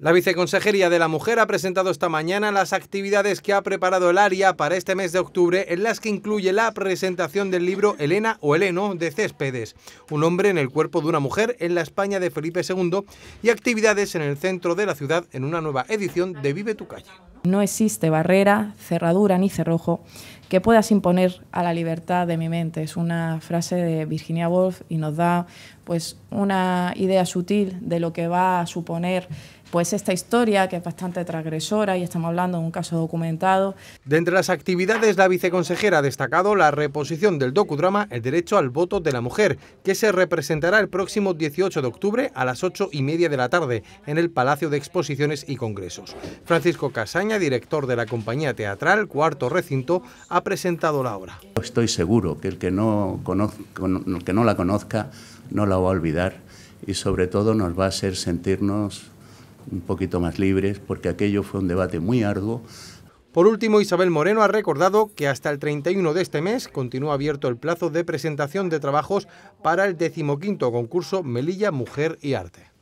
La Viceconsejería de la Mujer ha presentado esta mañana las actividades que ha preparado el área para este mes de octubre, en las que incluye la presentación del libro Elena o Eleno de Céspedes, un hombre en el cuerpo de una mujer en la España de Felipe II, y actividades en el centro de la ciudad en una nueva edición de Vive tu calle. No existe barrera, cerradura ni cerrojo que puedas imponer a la libertad de mi mente. Es una frase de Virginia Woolf y nos da pues una idea sutil de lo que va a suponer pues esta historia que es bastante transgresora y estamos hablando de un caso documentado. De entre las actividades, la viceconsejera ha destacado la reposición del docudrama El derecho al voto de la mujer, que se representará el próximo 18 de octubre a las 8 y media de la tarde en el Palacio de Exposiciones y Congresos. Francisco Casaña, director de la compañía teatral Cuarto Recinto, ha presentado la obra. Estoy seguro que el que no, el que no la conozca no la va a olvidar y sobre todo nos va a hacer sentirnos un poquito más libres, porque aquello fue un debate muy arduo. Por último, Isabel Moreno ha recordado que hasta el 31 de este mes continúa abierto el plazo de presentación de trabajos para el decimoquinto concurso Melilla Mujer y Arte.